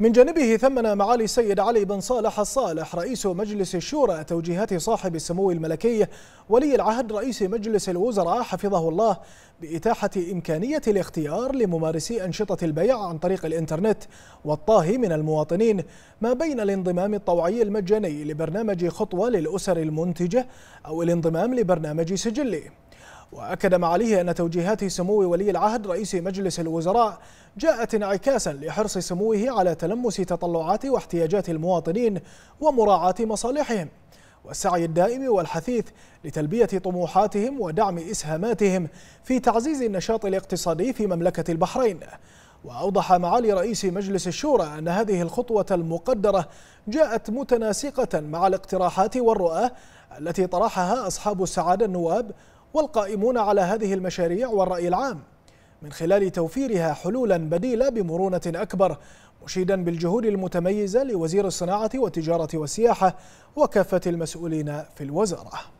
من جانبه ثمن معالي السيد علي بن صالح الصالح رئيس مجلس الشورى توجيهات صاحب السمو الملكي ولي العهد رئيس مجلس الوزراء حفظه الله بإتاحة إمكانية الاختيار لممارسي أنشطة البيع عن طريق الإنترنت والطاهي من المواطنين ما بين الانضمام الطوعي المجاني لبرنامج خطوة للأسر المنتجة أو الانضمام لبرنامج سجلي وأكد معاليه أن توجيهات سمو ولي العهد رئيس مجلس الوزراء جاءت انعكاسا لحرص سموه على تلمس تطلعات واحتياجات المواطنين ومراعاة مصالحهم والسعي الدائم والحثيث لتلبية طموحاتهم ودعم إسهاماتهم في تعزيز النشاط الاقتصادي في مملكة البحرين وأوضح معالي رئيس مجلس الشورى أن هذه الخطوة المقدرة جاءت متناسقة مع الاقتراحات والرؤى التي طرحها أصحاب السعادة النواب والقائمون على هذه المشاريع والرأي العام من خلال توفيرها حلولا بديلة بمرونة أكبر مشيدا بالجهود المتميزة لوزير الصناعة والتجارة والسياحة وكافة المسؤولين في الوزارة